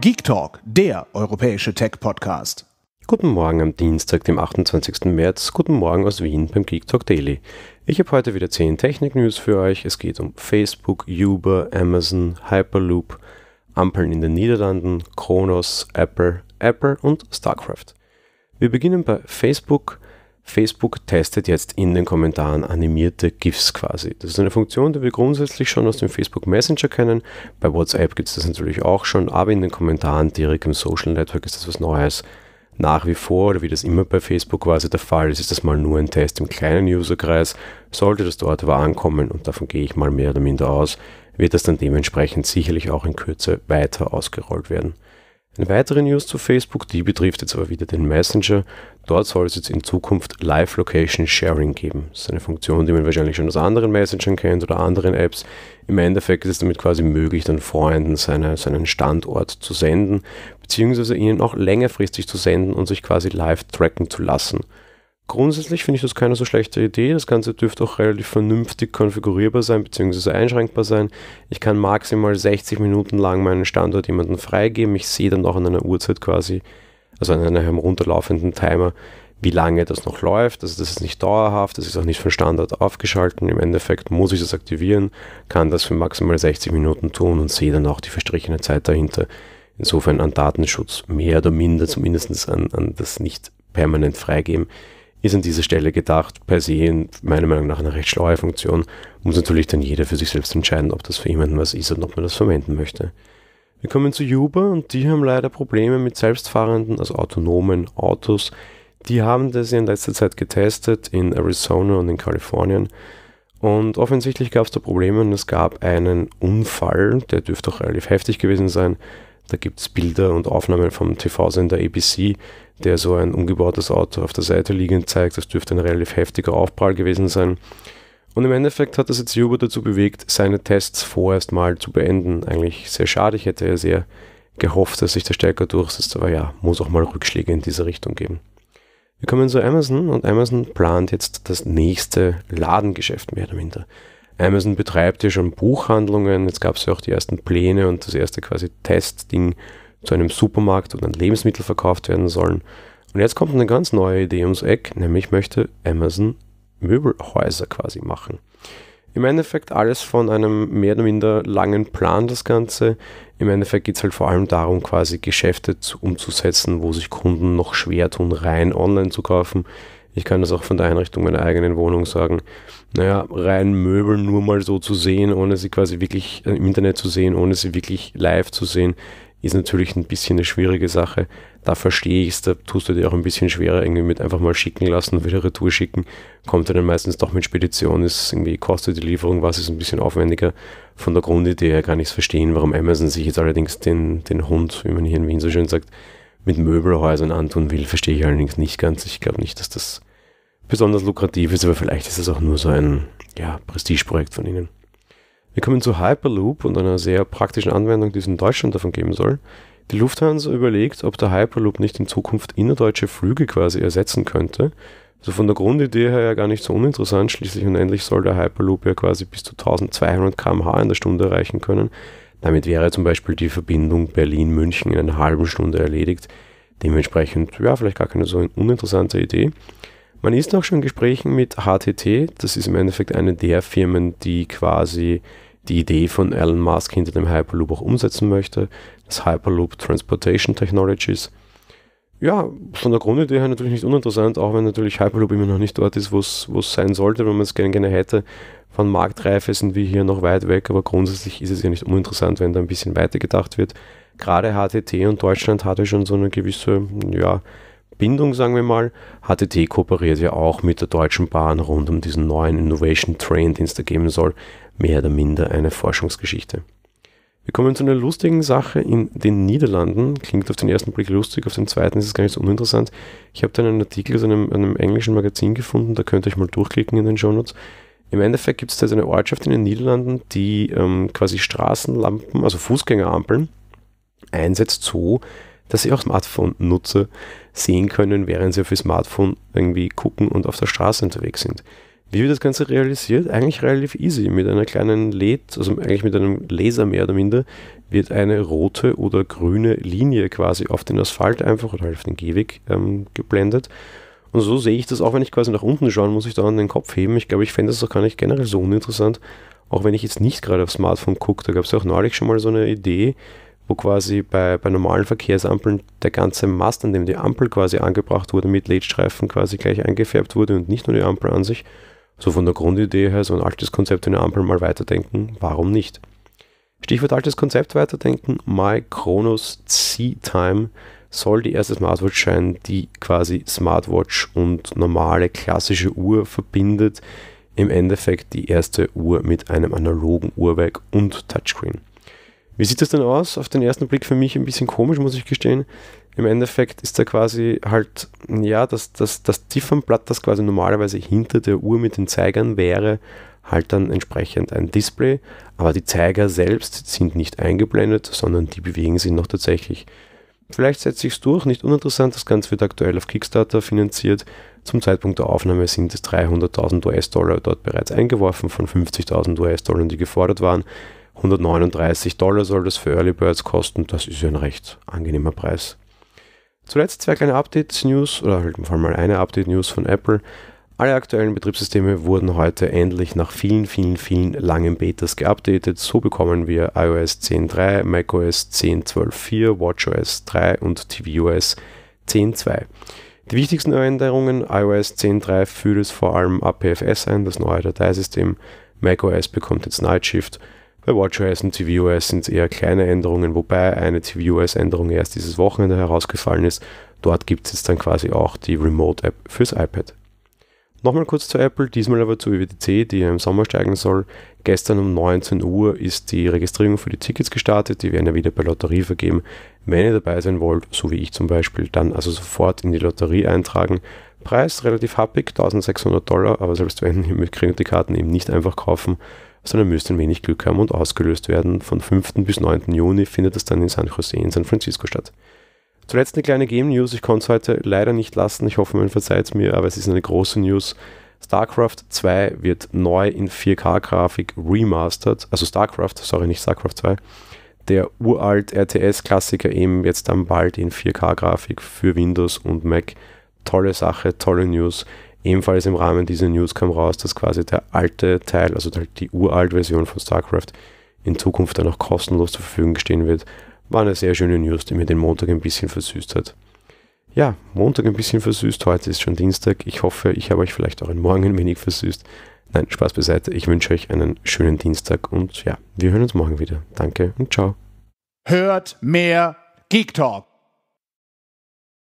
Geek Talk, der europäische Tech-Podcast. Guten Morgen am Dienstag, dem 28. März. Guten Morgen aus Wien beim Geek Talk Daily. Ich habe heute wieder 10 Technik-News für euch. Es geht um Facebook, Uber, Amazon, Hyperloop, Ampeln in den Niederlanden, Kronos, Apple, Apple und StarCraft. Wir beginnen bei Facebook. Facebook testet jetzt in den Kommentaren animierte GIFs quasi. Das ist eine Funktion, die wir grundsätzlich schon aus dem Facebook Messenger kennen. Bei WhatsApp gibt es das natürlich auch schon, aber in den Kommentaren direkt im Social Network ist das was Neues. Nach wie vor, oder wie das immer bei Facebook quasi der Fall ist, ist das mal nur ein Test im kleinen Userkreis. Sollte das dort aber ankommen, und davon gehe ich mal mehr oder minder aus, wird das dann dementsprechend sicherlich auch in Kürze weiter ausgerollt werden. Eine weitere News zu Facebook, die betrifft jetzt aber wieder den Messenger. Dort soll es jetzt in Zukunft Live Location Sharing geben. Das ist eine Funktion, die man wahrscheinlich schon aus anderen Messengern kennt oder anderen Apps. Im Endeffekt ist es damit quasi möglich, dann Freunden seine, seinen Standort zu senden, beziehungsweise ihnen auch längerfristig zu senden und sich quasi live tracken zu lassen. Grundsätzlich finde ich das keine so schlechte Idee. Das Ganze dürfte auch relativ vernünftig konfigurierbar sein bzw. einschränkbar sein. Ich kann maximal 60 Minuten lang meinen Standort jemandem freigeben. Ich sehe dann auch an einer Uhrzeit quasi, also an einem herunterlaufenden Timer, wie lange das noch läuft. Also das ist nicht dauerhaft, das ist auch nicht von Standort aufgeschalten. Im Endeffekt muss ich das aktivieren, kann das für maximal 60 Minuten tun und sehe dann auch die verstrichene Zeit dahinter. Insofern an Datenschutz mehr oder minder, zumindest an, an das nicht permanent freigeben ist an dieser Stelle gedacht, per se, meiner Meinung nach, eine recht schlaue Funktion. Muss natürlich dann jeder für sich selbst entscheiden, ob das für jemanden was ist und ob man das verwenden möchte. Wir kommen zu Uber und die haben leider Probleme mit selbstfahrenden, also autonomen Autos. Die haben das in letzter Zeit getestet in Arizona und in Kalifornien. Und offensichtlich gab es da Probleme und es gab einen Unfall, der dürfte auch relativ heftig gewesen sein. Da gibt es Bilder und Aufnahmen vom TV-Sender ABC, der so ein umgebautes Auto auf der Seite liegend zeigt. Das dürfte ein relativ heftiger Aufprall gewesen sein. Und im Endeffekt hat das jetzt Juba dazu bewegt, seine Tests vorerst mal zu beenden. Eigentlich sehr schade, ich hätte ja sehr gehofft, dass sich der stärker durchsetzt, aber ja, muss auch mal Rückschläge in diese Richtung geben. Wir kommen zu Amazon und Amazon plant jetzt das nächste Ladengeschäft mehr oder minder. Amazon betreibt ja schon Buchhandlungen, jetzt gab es ja auch die ersten Pläne und das erste quasi Testding zu einem Supermarkt und dann Lebensmittel verkauft werden sollen. Und jetzt kommt eine ganz neue Idee ums Eck, nämlich möchte Amazon Möbelhäuser quasi machen. Im Endeffekt alles von einem mehr oder minder langen Plan, das Ganze. Im Endeffekt geht es halt vor allem darum, quasi Geschäfte zu, umzusetzen, wo sich Kunden noch schwer tun, rein online zu kaufen. Ich kann das auch von der Einrichtung meiner eigenen Wohnung sagen. Naja, rein Möbel nur mal so zu sehen, ohne sie quasi wirklich äh, im Internet zu sehen, ohne sie wirklich live zu sehen, ist natürlich ein bisschen eine schwierige Sache. Da verstehe ich es, da tust du dir auch ein bisschen schwerer irgendwie mit einfach mal schicken lassen, wieder Retour schicken. Kommt dann meistens doch mit Spedition, ist irgendwie kostet die Lieferung was, ist ein bisschen aufwendiger. Von der Grundidee her kann ich es verstehen, warum Amazon sich jetzt allerdings den, den Hund, wie man hier in Wien so schön sagt, mit Möbelhäusern antun will, verstehe ich allerdings nicht ganz. Ich glaube nicht, dass das besonders lukrativ ist, aber vielleicht ist es auch nur so ein ja, Prestigeprojekt von ihnen. Wir kommen zu Hyperloop und einer sehr praktischen Anwendung, die es in Deutschland davon geben soll. Die Lufthansa überlegt, ob der Hyperloop nicht in Zukunft innerdeutsche Flüge quasi ersetzen könnte. Also von der Grundidee her ja gar nicht so uninteressant. Schließlich und endlich soll der Hyperloop ja quasi bis zu 1200 km/h in der Stunde erreichen können. Damit wäre zum Beispiel die Verbindung Berlin-München in einer halben Stunde erledigt. Dementsprechend, ja, vielleicht gar keine so uninteressante Idee. Man ist auch schon in Gesprächen mit HTT. Das ist im Endeffekt eine der Firmen, die quasi die Idee von Elon Musk hinter dem Hyperloop auch umsetzen möchte. Das Hyperloop Transportation Technologies. Ja, von der Grundidee her natürlich nicht uninteressant, auch wenn natürlich Hyperloop immer noch nicht dort ist, wo es sein sollte, wenn man es gerne, gerne hätte. Von Marktreife sind wir hier noch weit weg, aber grundsätzlich ist es ja nicht uninteressant, wenn da ein bisschen weiter gedacht wird. Gerade HTT und Deutschland hatte schon so eine gewisse, ja, Bindung, sagen wir mal. HTT kooperiert ja auch mit der Deutschen Bahn rund um diesen neuen Innovation Train, den es da geben soll. Mehr oder minder eine Forschungsgeschichte. Wir kommen zu einer lustigen Sache in den Niederlanden. Klingt auf den ersten Blick lustig, auf den zweiten ist es gar nicht so uninteressant. Ich habe da einen Artikel aus einem, einem, englischen Magazin gefunden, da könnt ihr euch mal durchklicken in den Shownotes. Im Endeffekt gibt es da eine Ortschaft in den Niederlanden, die ähm, quasi Straßenlampen, also Fußgängerampeln, einsetzt so, dass sie auch Smartphone-Nutzer sehen können, während sie auf ihr Smartphone irgendwie gucken und auf der Straße unterwegs sind. Wie wird das Ganze realisiert? Eigentlich relativ easy. Mit einer kleinen LED, also eigentlich mit einem Laser mehr oder minder, wird eine rote oder grüne Linie quasi auf den Asphalt einfach oder halt auf den Gehweg ähm, geblendet. Und so sehe ich das auch, wenn ich quasi nach unten schaue, muss, ich da an den Kopf heben. Ich glaube, ich fände das auch gar nicht generell so uninteressant, auch wenn ich jetzt nicht gerade aufs Smartphone gucke. Da gab es ja auch neulich schon mal so eine Idee, wo quasi bei, bei normalen Verkehrsampeln der ganze Mast, an dem die Ampel quasi angebracht wurde, mit LED-Streifen quasi gleich eingefärbt wurde und nicht nur die Ampel an sich. So von der Grundidee her, so ein altes Konzept in der Ampel mal weiterdenken, warum nicht? Stichwort altes Konzept weiterdenken, My Kronos C-Time soll die erste Smartwatch sein, die quasi Smartwatch und normale klassische Uhr verbindet. Im Endeffekt die erste Uhr mit einem analogen Uhrwerk und Touchscreen. Wie sieht das denn aus? Auf den ersten Blick für mich ein bisschen komisch, muss ich gestehen im Endeffekt ist da quasi halt, ja, das, das, das Ziffernblatt, das quasi normalerweise hinter der Uhr mit den Zeigern wäre, halt dann entsprechend ein Display. Aber die Zeiger selbst sind nicht eingeblendet, sondern die bewegen sich noch tatsächlich. Vielleicht setze ich es durch, nicht uninteressant, das Ganze wird aktuell auf Kickstarter finanziert. Zum Zeitpunkt der Aufnahme sind es 300.000 US-Dollar dort bereits eingeworfen von 50.000 US-Dollar, die gefordert waren. 139 Dollar soll das für Early Birds kosten, das ist ja ein recht angenehmer Preis. Zuletzt zwei kleine Updates-News oder halt vor allem mal eine Update-News von Apple. Alle aktuellen Betriebssysteme wurden heute endlich nach vielen, vielen, vielen langen Betas geupdatet. So bekommen wir iOS 10.3, macOS 10.12.4, watchOS 3 und tvOS 10.2. Die wichtigsten Änderungen iOS 10.3 führt es vor allem APFS ein, das neue Dateisystem. macOS bekommt jetzt Nightshift. Shift. Bei WatchOS und tvOS sind es eher kleine Änderungen, wobei eine tvOS-Änderung erst dieses Wochenende herausgefallen ist. Dort gibt es jetzt dann quasi auch die Remote-App fürs iPad. Nochmal kurz zu Apple, diesmal aber zu WWDC, die im Sommer steigen soll. Gestern um 19 Uhr ist die Registrierung für die Tickets gestartet. Die werden ja wieder bei Lotterie vergeben. Wenn ihr dabei sein wollt, so wie ich zum Beispiel, dann also sofort in die Lotterie eintragen. Preis relativ happig, 1600 Dollar, aber selbst wenn, ihr kriegt die Karten eben nicht einfach kaufen sondern müsste ein wenig Glück haben und ausgelöst werden. Von 5. bis 9. Juni findet es dann in San Jose in San Francisco statt. Zuletzt eine kleine Game News, ich konnte es heute leider nicht lassen, ich hoffe, man verzeiht es mir, aber es ist eine große News. StarCraft 2 wird neu in 4K-Grafik remastered, also StarCraft, sorry, nicht StarCraft 2. Der uralt RTS-Klassiker eben jetzt dann bald in 4K-Grafik für Windows und Mac. Tolle Sache, tolle News. Ebenfalls im Rahmen dieser News kam raus, dass quasi der alte Teil, also die uralte Version von StarCraft, in Zukunft dann auch kostenlos zur Verfügung stehen wird. War eine sehr schöne News, die mir den Montag ein bisschen versüßt hat. Ja, Montag ein bisschen versüßt, heute ist schon Dienstag. Ich hoffe, ich habe euch vielleicht auch in Morgen ein wenig versüßt. Nein, Spaß beiseite. Ich wünsche euch einen schönen Dienstag und ja, wir hören uns morgen wieder. Danke und ciao. Hört mehr Geek Talk.